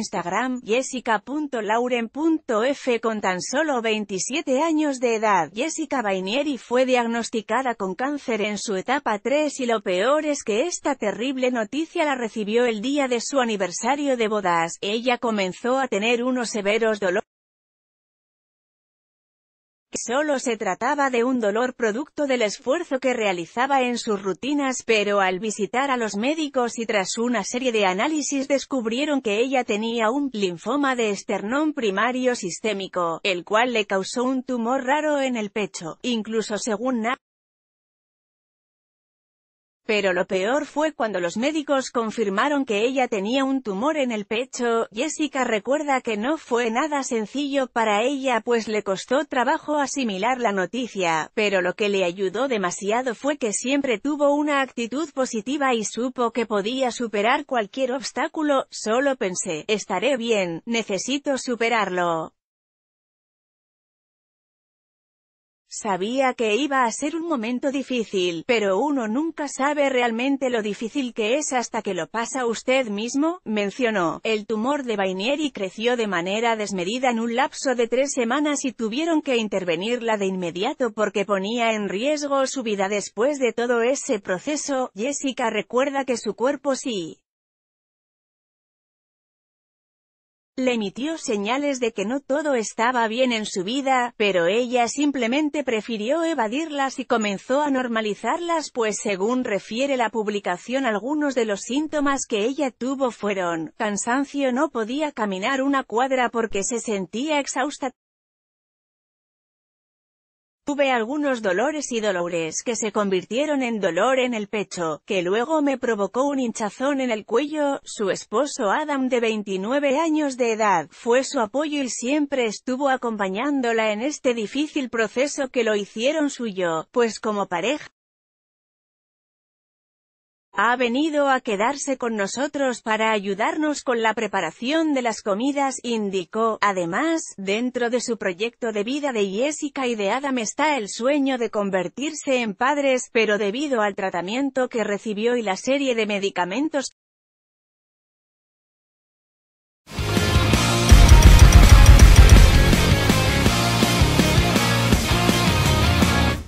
Instagram, jessica.lauren.f. Con tan solo 27 años de edad, Jessica Bainieri fue diagnosticada con cáncer en su etapa 3 y lo peor es que esta terrible noticia la recibió el día de su aniversario de bodas. Ella comenzó a tener unos severos dolores solo se trataba de un dolor producto del esfuerzo que realizaba en sus rutinas, pero al visitar a los médicos y tras una serie de análisis descubrieron que ella tenía un linfoma de esternón primario sistémico, el cual le causó un tumor raro en el pecho, incluso según pero lo peor fue cuando los médicos confirmaron que ella tenía un tumor en el pecho, Jessica recuerda que no fue nada sencillo para ella pues le costó trabajo asimilar la noticia, pero lo que le ayudó demasiado fue que siempre tuvo una actitud positiva y supo que podía superar cualquier obstáculo, solo pensé, estaré bien, necesito superarlo. Sabía que iba a ser un momento difícil, pero uno nunca sabe realmente lo difícil que es hasta que lo pasa usted mismo, mencionó. El tumor de Bainieri creció de manera desmedida en un lapso de tres semanas y tuvieron que intervenirla de inmediato porque ponía en riesgo su vida después de todo ese proceso. Jessica recuerda que su cuerpo sí Le emitió señales de que no todo estaba bien en su vida, pero ella simplemente prefirió evadirlas y comenzó a normalizarlas pues según refiere la publicación algunos de los síntomas que ella tuvo fueron, cansancio no podía caminar una cuadra porque se sentía exhausta, Tuve algunos dolores y dolores que se convirtieron en dolor en el pecho, que luego me provocó un hinchazón en el cuello. Su esposo Adam, de 29 años de edad, fue su apoyo y siempre estuvo acompañándola en este difícil proceso que lo hicieron suyo, pues como pareja, ha venido a quedarse con nosotros para ayudarnos con la preparación de las comidas, indicó. Además, dentro de su proyecto de vida de Jessica y de Adam está el sueño de convertirse en padres, pero debido al tratamiento que recibió y la serie de medicamentos